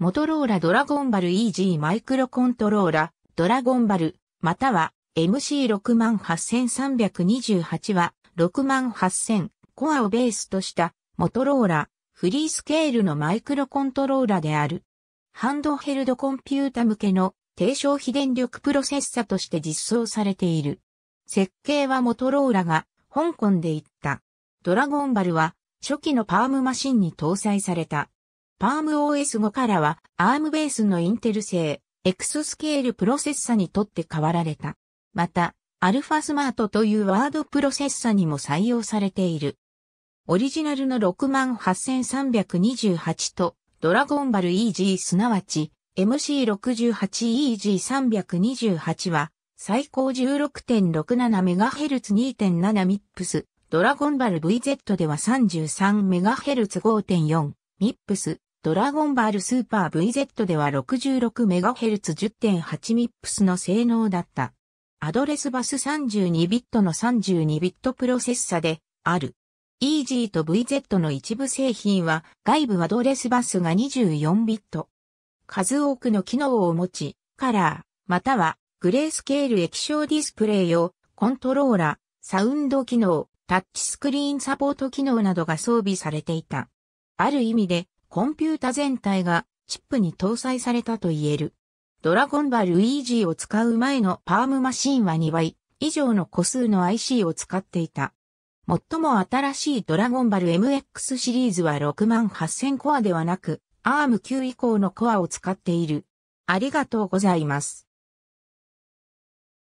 モトローラドラゴンバル EG マイクロコントローラ、ドラゴンバル、または MC68328 は68000コアをベースとしたモトローラフリースケールのマイクロコントローラである。ハンドヘルドコンピュータ向けの低消費電力プロセッサとして実装されている。設計はモトローラが香港で行った。ドラゴンバルは初期のパームマシンに搭載された PalmOS5 からは ARM ベースのインテル製エクスケールプロセッサにとって変わられた。また、アルファスマートというワードプロセッサにも採用されている。オリジナルの68328とドラゴンバル EG すなわち MC68EG328 は最高 16.67MHz2.7 m i p s ドラゴンバル VZ では 33MHz5.4 m i p s ドラゴンバールスーパー VZ では 66MHz10.8MIPS の性能だった。アドレスバス32ビットの32ビットプロセッサである。EG と VZ の一部製品は外部アドレスバスが24ビット。数多くの機能を持ち、カラー、またはグレースケール液晶ディスプレイ用、コントローラ、ー、サウンド機能、タッチスクリーンサポート機能などが装備されていた。ある意味でコンピュータ全体がチップに搭載されたと言える。ドラゴンバルイージーを使う前のパームマシンは2倍以上の個数の IC を使っていた。最も新しいドラゴンバル MX シリーズは68000コアではなく、ARM9 以降のコアを使っている。ありがとうございます。